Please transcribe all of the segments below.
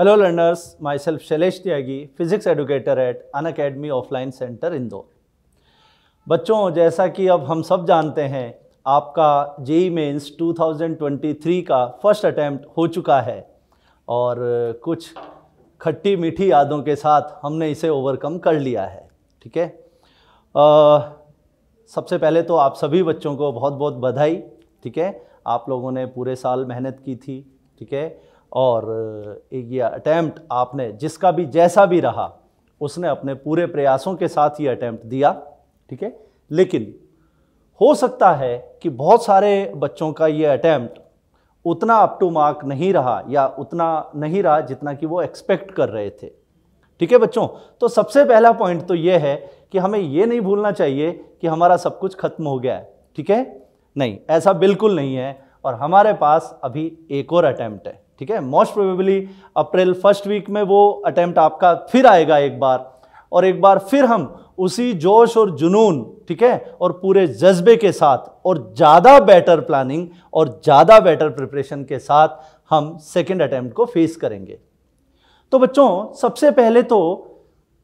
hello learners myself Shailesh Tyagi physics educator at Unacademy offline centre Indore बच्चों जैसा कि अब हम सब जानते हैं आपका जेई मेन्स 2023 का फर्स्ट अटैम्प्ट हो चुका है और कुछ खट्टी मीठी यादों के साथ हमने इसे ओवरकम कर लिया है ठीक है सबसे पहले तो आप सभी बच्चों को बहुत बहुत बधाई ठीक है आप लोगों ने पूरे साल मेहनत की थी ठीक है और ये अटैम्प्ट आपने जिसका भी जैसा भी रहा उसने अपने पूरे प्रयासों के साथ ये अटैम्प्ट दिया ठीक है लेकिन हो सकता है कि बहुत सारे बच्चों का ये अटैम्प्ट उतना अप टू मार्क नहीं रहा या उतना नहीं रहा जितना कि वो एक्सपेक्ट कर रहे थे ठीक है बच्चों तो सबसे पहला पॉइंट तो ये है कि हमें ये नहीं भूलना चाहिए कि हमारा सब कुछ खत्म हो गया है ठीक है नहीं ऐसा बिल्कुल नहीं है और हमारे पास अभी एक और अटैम्प्ट है ठीक है most probably April first week में वो अटैम्प्ट आपका फिर आएगा एक बार और एक बार फिर हम उसी जोश और जुनून ठीक है और पूरे जज्बे के साथ और ज़्यादा बेटर प्लानिंग और ज़्यादा बेटर प्रिपरेशन के साथ हम सेकेंड अटैम्प्ट को फेस करेंगे तो बच्चों सबसे पहले तो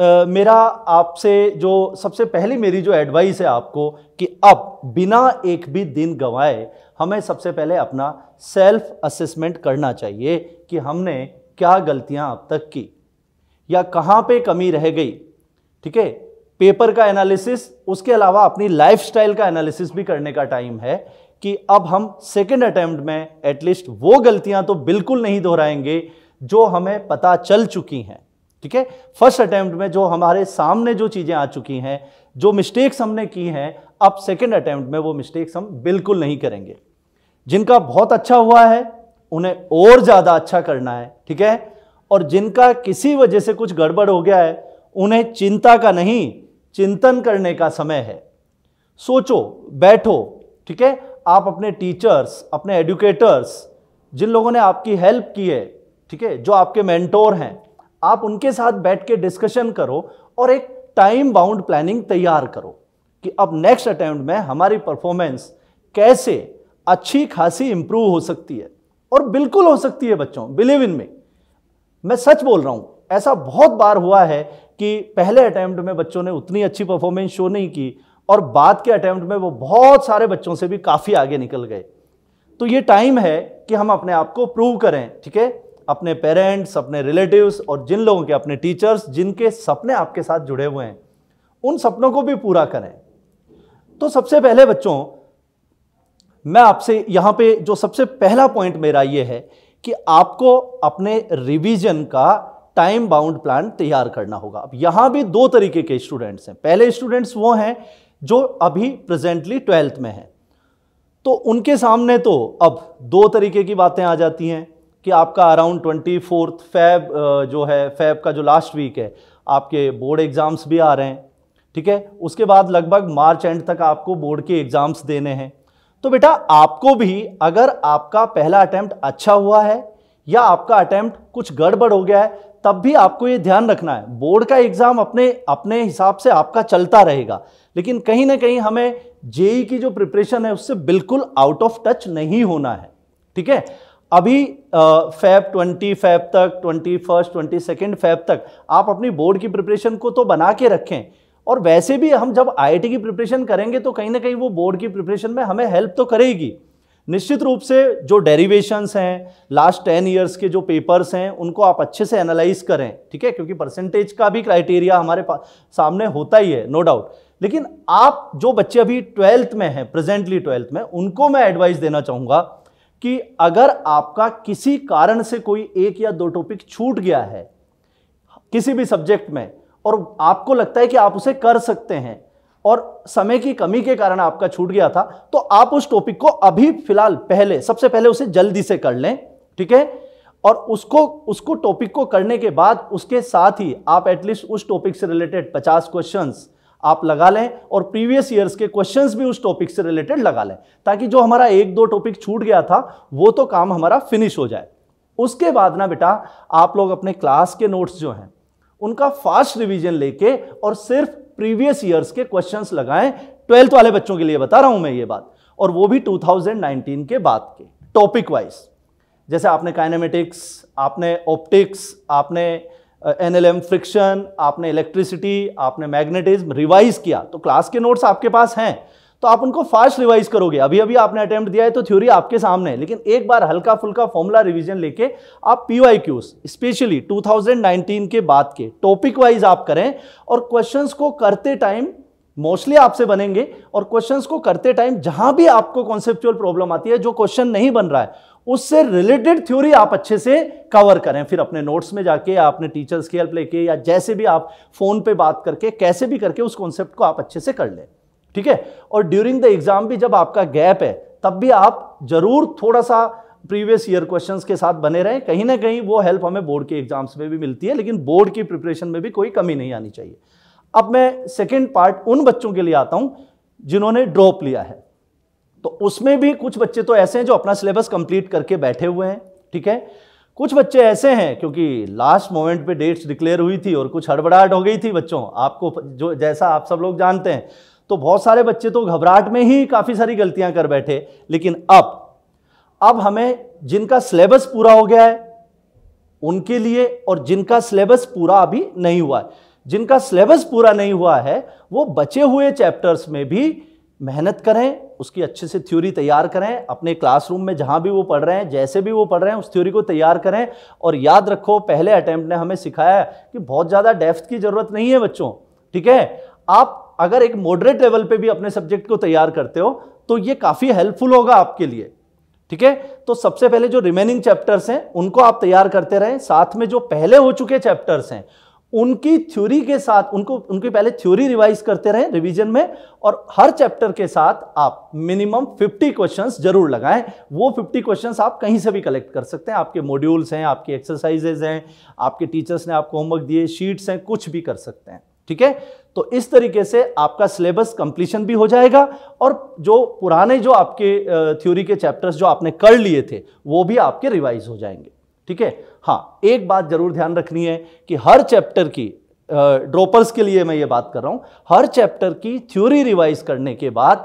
आ, मेरा आपसे जो सबसे पहली मेरी जो एडवाइस है आपको कि अब बिना एक भी दिन गंवाए हमें सबसे पहले अपना सेल्फ असेसमेंट करना चाहिए कि हमने क्या गलतियां अब तक की या कहाँ पे कमी रह गई ठीक है पेपर का एनालिसिस उसके अलावा अपनी लाइफस्टाइल का एनालिसिस भी करने का टाइम है कि अब हम सेकेंड अटैम्प्ट में एटलीस्ट वो गलतियां तो बिल्कुल नहीं दोहराएंगे जो हमें पता चल चुकी हैं ठीक है फर्स्ट अटैम्प्ट में जो हमारे सामने जो चीज़ें आ चुकी हैं जो मिस्टेक्स हमने की हैं अब सेकेंड अटैम्प्ट में वो मिस्टेक्स हम बिल्कुल नहीं करेंगे जिनका बहुत अच्छा हुआ है उन्हें और ज़्यादा अच्छा करना है ठीक है और जिनका किसी वजह से कुछ गड़बड़ हो गया है उन्हें चिंता का नहीं चिंतन करने का समय है सोचो बैठो ठीक है आप अपने टीचर्स अपने एडुकेटर्स जिन लोगों ने आपकी हेल्प की है ठीक है जो आपके मेंटोर हैं आप उनके साथ बैठ के डिस्कशन करो और एक टाइम बाउंड प्लानिंग तैयार करो कि अब नेक्स्ट अटेम्प्ट में हमारी परफॉर्मेंस कैसे अच्छी खासी इंप्रूव हो सकती है और बिल्कुल हो सकती है बच्चों बिलीव इन में मैं सच बोल रहा हूं ऐसा बहुत बार हुआ है कि पहले अटैम्प्ट में बच्चों ने उतनी अच्छी परफॉर्मेंस शो नहीं की और बाद के अटैम्प्ट में वो बहुत सारे बच्चों से भी काफ़ी आगे निकल गए तो ये टाइम है कि हम अपने आप को प्रूव करें ठीक है अपने पेरेंट्स अपने रिलेटिव्स और जिन लोगों के अपने टीचर्स जिनके सपने आपके साथ जुड़े हुए हैं उन सपनों को भी पूरा करें तो सबसे पहले बच्चों मैं आपसे यहां पे जो सबसे पहला पॉइंट मेरा ये है कि आपको अपने रिवीजन का टाइम बाउंड प्लान तैयार करना होगा अब यहां भी दो तरीके के स्टूडेंट्स हैं पहले स्टूडेंट्स वो हैं जो अभी प्रेजेंटली ट्वेल्थ में हैं तो उनके सामने तो अब दो तरीके की बातें आ जाती हैं कि आपका अराउंड ट्वेंटी फोर्थ फैब जो है फैब का जो लास्ट वीक है आपके बोर्ड एग्ज़ाम्स भी आ रहे हैं ठीक है उसके बाद लगभग मार्च एंड तक आपको बोर्ड के एग्ज़ाम्स देने हैं तो बेटा आपको भी अगर आपका पहला अटैम्प्ट अच्छा हुआ है या आपका अटैम्प्ट कुछ गड़बड़ हो गया है तब भी आपको ये ध्यान रखना है बोर्ड का एग्ज़ाम अपने अपने हिसाब से आपका चलता रहेगा लेकिन कहीं ना कहीं हमें जेई e e की जो प्रिपरेशन है उससे बिल्कुल आउट ऑफ टच नहीं होना है ठीक है अभी फेब ट्वेंटी फेब तक twenty first twenty second Feb तक आप अपनी बोर्ड की प्रिपरेशन को तो बना के रखें और वैसे भी हम जब आईआईटी की प्रिपरेशन करेंगे तो कहीं ना कहीं वो बोर्ड की प्रिपरेशन में हमें हेल्प तो करेगी निश्चित रूप से जो डेरिवेशंस हैं लास्ट टेन ईयर्स के जो पेपर्स हैं उनको आप अच्छे से एनालाइज करें ठीक है क्योंकि परसेंटेज का भी क्राइटेरिया हमारे सामने होता ही है नो no डाउट लेकिन आप जो बच्चे अभी ट्वेल्थ में हैं प्रेजेंटली ट्वेल्थ में उनको मैं एडवाइस देना चाहूँगा कि अगर आपका किसी कारण से कोई एक या दो टॉपिक छूट गया है किसी भी सब्जेक्ट में और आपको लगता है कि आप उसे कर सकते हैं और समय की कमी के कारण आपका छूट गया था तो आप उस टॉपिक को अभी फिलहाल पहले सबसे पहले उसे जल्दी से कर लें ठीक है और उसको उसको टॉपिक को करने के बाद उसके साथ ही आप एटलीस्ट उस टॉपिक से रिलेटेड 50 क्वेश्चंस आप लगा लें और प्रीवियस ईयर्स के क्वेश्चंस भी उस टॉपिक से रिलेटेड लगा लें ताकि जो हमारा एक दो टॉपिक छूट गया था वो तो काम हमारा फिनिश हो जाए उसके बाद ना बेटा आप लोग अपने क्लास के नोट्स जो हैं उनका फास्ट रिवीजन लेके और सिर्फ प्रीवियस ईयर्स के क्वेश्चंस लगाएं ट्वेल्थ वाले बच्चों के लिए बता रहा हूं मैं ये बात और वो भी 2019 के बाद के टॉपिक वाइज जैसे आपने काइनेमेटिक्स आपने ऑप्टिक्स आपने एन एल एम फ्रिक्शन आपने इलेक्ट्रिसिटी आपने मैग्नेटिज्म रिवाइज किया तो क्लास के नोट्स आपके पास हैं तो आप उनको फास्ट रिवाइज करोगे अभी अभी आपने अटेम्प्ट दिया है तो थ्योरी आपके सामने है लेकिन एक बार हल्का फुल्का फॉर्मूला रिवीजन लेके आप पी वाई क्यूज स्पेशली 2019 के बाद के टॉपिक वाइज आप करें और क्वेश्चंस को करते टाइम मोस्टली आपसे बनेंगे और क्वेश्चंस को करते टाइम जहां भी आपको कॉन्सेप्चुअल प्रॉब्लम आती है जो क्वेश्चन नहीं बन रहा है उससे रिलेटेड थ्योरी आप अच्छे से कवर करें फिर अपने नोट्स में जाके या अपने टीचर्स की हेल्प लेके या जैसे भी आप फोन पे बात करके कैसे भी करके उस कॉन्सेप्ट को आप अच्छे से कर लें ठीक है और ड्यूरिंग द एग्जाम भी जब आपका गैप है तब भी आप जरूर थोड़ा सा प्रीवियस ईयर क्वेश्चंस के साथ बने रहें कहीं ना कहीं वो हेल्प हमें बोर्ड के एग्जाम्स में भी मिलती है लेकिन बोर्ड की प्रिपरेशन में भी कोई कमी नहीं आनी चाहिए अब मैं सेकेंड पार्ट उन बच्चों के लिए आता हूँ जिन्होंने ड्रॉप लिया है तो उसमें भी कुछ बच्चे तो ऐसे हैं जो अपना सिलेबस कंप्लीट करके बैठे हुए हैं ठीक है कुछ बच्चे ऐसे हैं क्योंकि लास्ट मोमेंट पे डेट्स डिक्लेयर हुई थी और कुछ हड़बड़ाहट हो गई थी बच्चों आपको जो जैसा आप सब लोग जानते हैं तो बहुत सारे बच्चे तो घबराहट में ही काफ़ी सारी गलतियां कर बैठे लेकिन अब अब हमें जिनका सिलेबस पूरा हो गया है उनके लिए और जिनका सिलेबस पूरा अभी नहीं हुआ है जिनका सिलेबस पूरा नहीं हुआ है वो बचे हुए चैप्टर्स में भी मेहनत करें उसकी अच्छे से थ्योरी तैयार करें अपने क्लासरूम में जहाँ भी वो पढ़ रहे हैं जैसे भी वो पढ़ रहे हैं उस थ्योरी को तैयार करें और याद रखो पहले अटैम्प्ट ने हमें सिखाया कि बहुत ज़्यादा डेफ्थ की ज़रूरत नहीं है बच्चों ठीक है आप अगर एक मॉडरेट लेवल पे भी अपने सब्जेक्ट को तैयार करते हो तो ये काफ़ी हेल्पफुल होगा आपके लिए ठीक है तो सबसे पहले जो रिमेनिंग चैप्टर्स हैं उनको आप तैयार करते रहें साथ में जो पहले हो चुके चैप्टर्स हैं उनकी थ्योरी के साथ उनको उनके पहले थ्योरी रिवाइज करते रहे रिवीजन में और हर चैप्टर के साथ आप मिनिमम 50 क्वेश्चंस जरूर लगाएं वो 50 क्वेश्चंस आप कहीं से भी कलेक्ट कर सकते हैं आपके मॉड्यूल्स हैं आपकी एक्सरसाइजेज हैं आपके टीचर्स ने आपको होमवर्क दिए शीट्स हैं कुछ भी कर सकते हैं ठीक है तो इस तरीके से आपका सिलेबस कंप्लीशन भी हो जाएगा और जो पुराने जो आपके थ्योरी के चैप्टर्स जो आपने कर लिए थे वो भी आपके रिवाइज हो जाएंगे ठीक है हाँ एक बात जरूर ध्यान रखनी है कि हर चैप्टर की ड्रॉपर्स के लिए मैं ये बात कर रहा हूँ हर चैप्टर की थ्योरी रिवाइज करने के बाद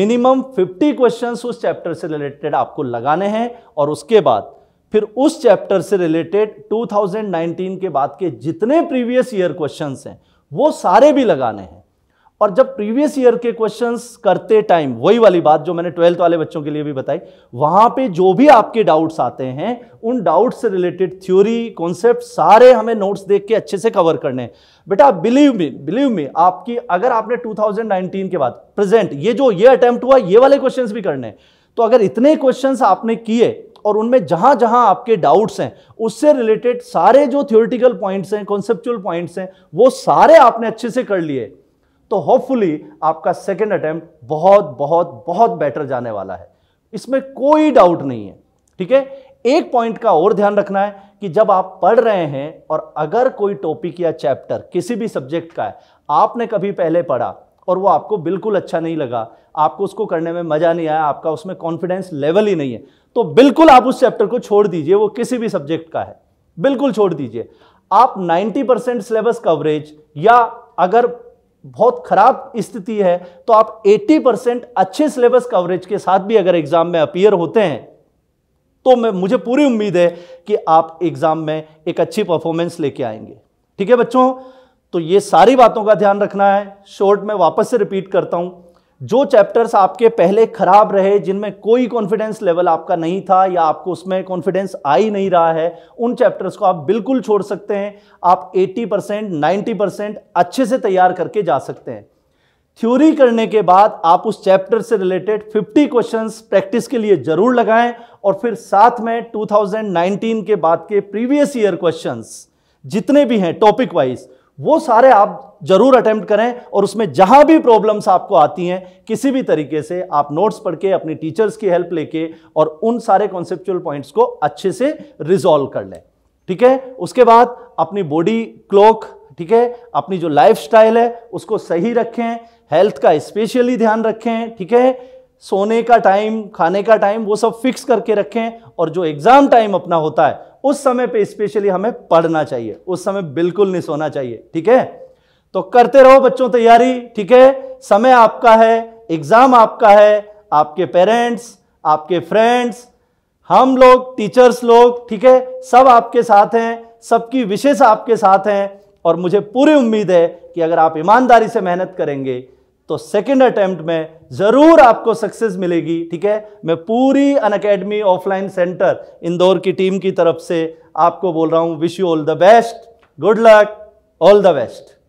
मिनिमम 50 क्वेश्चंस उस चैप्टर से रिलेटेड आपको लगाने हैं और उसके बाद फिर उस चैप्टर से रिलेटेड 2019 के बाद के जितने प्रीवियस ईयर क्वेश्चंस हैं वो सारे भी लगाने हैं और जब प्रीवियस ईयर के क्वेश्चंस करते टाइम वही वाली बात जो मैंने ट्वेल्थ वाले बच्चों के लिए भी बताई वहां पे जो भी आपके डाउट्स आते हैं उन डाउट्स से रिलेटेड थ्योरी कॉन्सेप्ट सारे हमें नोट्स देख के अच्छे से कवर करने हैं बेटा बिलीव मी बिलीव मी आपकी अगर आपने 2019 के बाद प्रेजेंट ये जो ये अटेम्प्ट हुआ ये वाले क्वेश्चन भी करने हैं तो अगर इतने क्वेश्चन आपने किए और उनमें जहां जहां आपके डाउट्स हैं उससे रिलेटेड सारे जो थियोरिटिकल पॉइंट्स हैं कॉन्सेप्चुअल पॉइंट्स हैं वो सारे आपने अच्छे से कर लिए तो होपफुली आपका सेकेंड अटैम्प्ट बहुत बहुत बहुत बेटर जाने वाला है इसमें कोई डाउट नहीं है ठीक है एक पॉइंट का और ध्यान रखना है कि जब आप पढ़ रहे हैं और अगर कोई टॉपिक या चैप्टर किसी भी सब्जेक्ट का है आपने कभी पहले पढ़ा और वो आपको बिल्कुल अच्छा नहीं लगा आपको उसको करने में मज़ा नहीं आया आपका उसमें कॉन्फिडेंस लेवल ही नहीं है तो बिल्कुल आप उस चैप्टर को छोड़ दीजिए वो किसी भी सब्जेक्ट का है बिल्कुल छोड़ दीजिए आप 90 परसेंट सिलेबस कवरेज या अगर बहुत खराब स्थिति है तो आप 80 परसेंट अच्छे सिलेबस कवरेज के साथ भी अगर एग्जाम में अपियर होते हैं तो मैं मुझे पूरी उम्मीद है कि आप एग्जाम में एक अच्छी परफॉर्मेंस लेके आएंगे ठीक है बच्चों तो ये सारी बातों का ध्यान रखना है शॉर्ट में वापस से रिपीट करता हूं जो चैप्टर्स आपके पहले खराब रहे जिनमें कोई कॉन्फिडेंस लेवल आपका नहीं था या आपको उसमें कॉन्फिडेंस आ ही नहीं रहा है उन चैप्टर्स को आप बिल्कुल छोड़ सकते हैं आप 80 परसेंट नाइन्टी परसेंट अच्छे से तैयार करके जा सकते हैं थ्योरी करने के बाद आप उस चैप्टर से रिलेटेड 50 क्वेश्चंस प्रैक्टिस के लिए जरूर लगाएं और फिर साथ में 2019 के बाद के प्रीवियस ईयर क्वेश्चंस जितने भी हैं टॉपिक वाइज वो सारे आप जरूर अटेम्प्ट करें और उसमें जहां भी प्रॉब्लम्स आपको आती हैं किसी भी तरीके से आप नोट्स पढ़ के अपनी टीचर्स की हेल्प लेके और उन सारे कॉन्सेप्चुअल पॉइंट्स को अच्छे से रिजॉल्व कर लें ठीक है उसके बाद अपनी बॉडी क्लॉक ठीक है अपनी जो लाइफ है उसको सही रखें हेल्थ का स्पेशली ध्यान रखें ठीक है सोने का टाइम खाने का टाइम वो सब फिक्स करके रखें और जो एग्ज़ाम टाइम अपना होता है उस समय पे स्पेशली हमें पढ़ना चाहिए उस समय बिल्कुल नहीं सोना चाहिए ठीक है तो करते रहो बच्चों तैयारी ठीक है समय आपका है एग्ज़ाम आपका है आपके पेरेंट्स आपके फ्रेंड्स हम लोग टीचर्स लोग ठीक है सब आपके साथ हैं सबकी विशेष आपके साथ हैं और मुझे पूरी उम्मीद है कि अगर आप ईमानदारी से मेहनत करेंगे तो सेकेंड अटेम्प्ट में ज़रूर आपको सक्सेस मिलेगी ठीक है मैं पूरी Unacademy offline centre Indore की टीम की तरफ से आपको बोल रहा हूँ wish you all the best good luck all the best